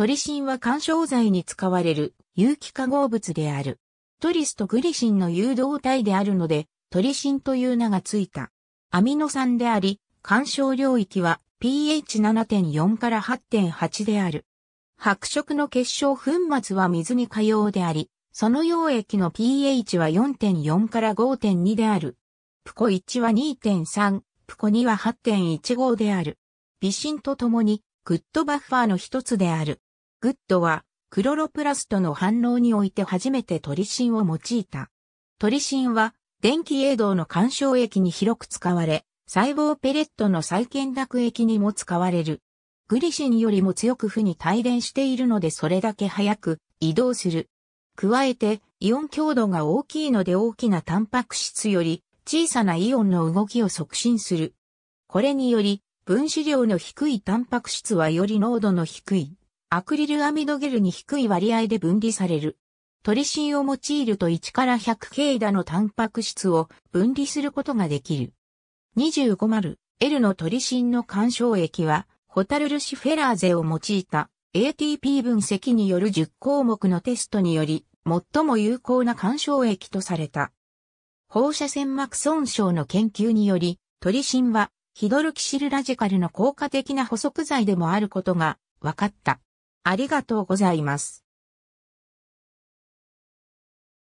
トリシンは干渉剤に使われる有機化合物である。トリスとグリシンの誘導体であるので、トリシンという名がついた。アミノ酸であり、干渉領域は pH7.4 から8.8である。白色の結晶粉末は水に可用であり、その溶液の pH は4.4から5.2である。プコ1は2.3、プコ2は8.15である。微芯とともに、グッドバッファーの一つである。グッドは、クロロプラストの反応において初めてトリシンを用いた。トリシンは、電気栄動の干渉液に広く使われ、細胞ペレットの再建濁液にも使われる。グリシンよりも強く負に帯電しているのでそれだけ早く移動する。加えて、イオン強度が大きいので大きなタンパク質より小さなイオンの動きを促進する。これにより、分子量の低いタンパク質はより濃度の低いアクリルアミドゲルに低い割合で分離される。トリシンを用いると1から100ケイダのタンパク質を分離することができる。25丸 L のトリシンの干渉液は、ホタルルシフェラーゼを用いた ATP 分析による10項目のテストにより、最も有効な干渉液とされた。放射線膜損傷の研究により、トリシンはヒドルキシルラジカルの効果的な補足剤でもあることが分かった。ありがとうございます。